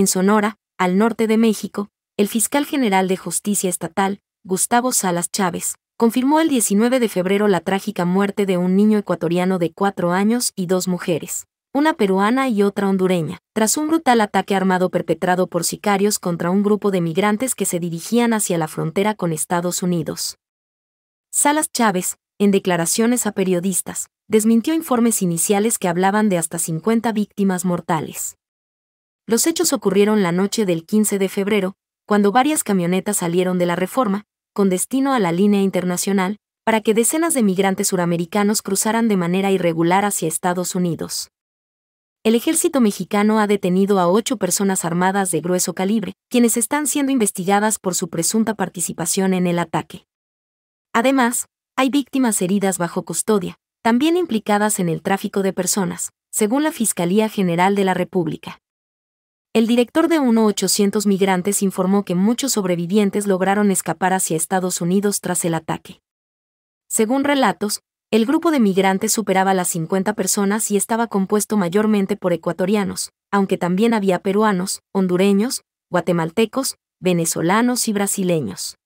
En Sonora, al norte de México, el fiscal general de justicia estatal, Gustavo Salas Chávez, confirmó el 19 de febrero la trágica muerte de un niño ecuatoriano de cuatro años y dos mujeres, una peruana y otra hondureña, tras un brutal ataque armado perpetrado por sicarios contra un grupo de migrantes que se dirigían hacia la frontera con Estados Unidos. Salas Chávez, en declaraciones a periodistas, desmintió informes iniciales que hablaban de hasta 50 víctimas mortales. Los hechos ocurrieron la noche del 15 de febrero, cuando varias camionetas salieron de la reforma, con destino a la línea internacional, para que decenas de migrantes suramericanos cruzaran de manera irregular hacia Estados Unidos. El ejército mexicano ha detenido a ocho personas armadas de grueso calibre, quienes están siendo investigadas por su presunta participación en el ataque. Además, hay víctimas heridas bajo custodia, también implicadas en el tráfico de personas, según la Fiscalía General de la República. El director de 1.800 migrantes informó que muchos sobrevivientes lograron escapar hacia Estados Unidos tras el ataque. Según relatos, el grupo de migrantes superaba las 50 personas y estaba compuesto mayormente por ecuatorianos, aunque también había peruanos, hondureños, guatemaltecos, venezolanos y brasileños.